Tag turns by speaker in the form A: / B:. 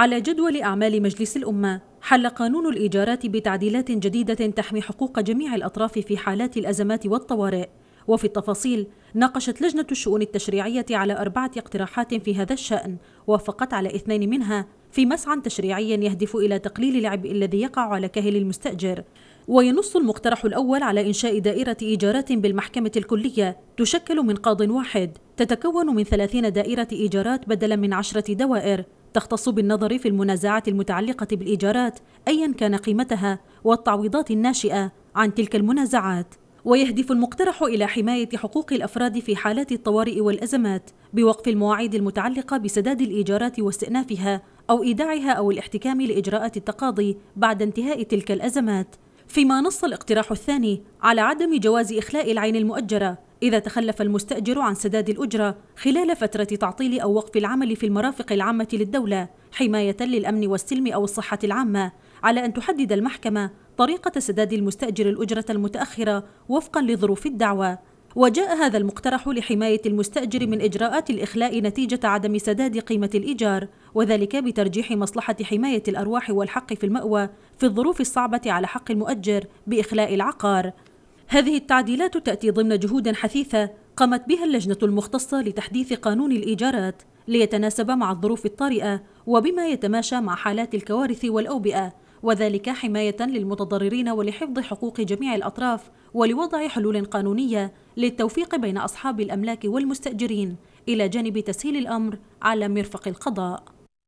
A: على جدول أعمال مجلس الأمة حل قانون الإيجارات بتعديلات جديدة تحمي حقوق جميع الأطراف في حالات الأزمات والطوارئ وفي التفاصيل ناقشت لجنة الشؤون التشريعية على أربعة اقتراحات في هذا الشأن وافقت على اثنين منها في مسعى تشريعي يهدف إلى تقليل العبء الذي يقع على كاهل المستأجر وينص المقترح الأول على إنشاء دائرة إيجارات بالمحكمة الكلية تشكل من قاض واحد تتكون من ثلاثين دائرة إيجارات بدلا من عشرة دوائر تختص بالنظر في المنازعات المتعلقة بالإيجارات أيا كان قيمتها والتعويضات الناشئة عن تلك المنازعات ويهدف المقترح إلى حماية حقوق الأفراد في حالات الطوارئ والأزمات بوقف المواعيد المتعلقة بسداد الإيجارات واستئنافها أو إيداعها أو الاحتكام لإجراءات التقاضي بعد انتهاء تلك الأزمات فيما نص الاقتراح الثاني على عدم جواز إخلاء العين المؤجرة إذا تخلف المستأجر عن سداد الأجرة خلال فترة تعطيل أو وقف العمل في المرافق العامة للدولة حماية للأمن والسلم أو الصحة العامة على أن تحدد المحكمة طريقة سداد المستأجر الأجرة المتأخرة وفقا لظروف الدعوة وجاء هذا المقترح لحماية المستأجر من إجراءات الإخلاء نتيجة عدم سداد قيمة الإيجار وذلك بترجيح مصلحة حماية الأرواح والحق في المأوى في الظروف الصعبة على حق المؤجر بإخلاء العقار هذه التعديلات تأتي ضمن جهود حثيثة قامت بها اللجنة المختصة لتحديث قانون الإيجارات ليتناسب مع الظروف الطارئة وبما يتماشى مع حالات الكوارث والأوبئة وذلك حماية للمتضررين ولحفظ حقوق جميع الأطراف ولوضع حلول قانونية للتوفيق بين أصحاب الأملاك والمستأجرين إلى جانب تسهيل الأمر على مرفق القضاء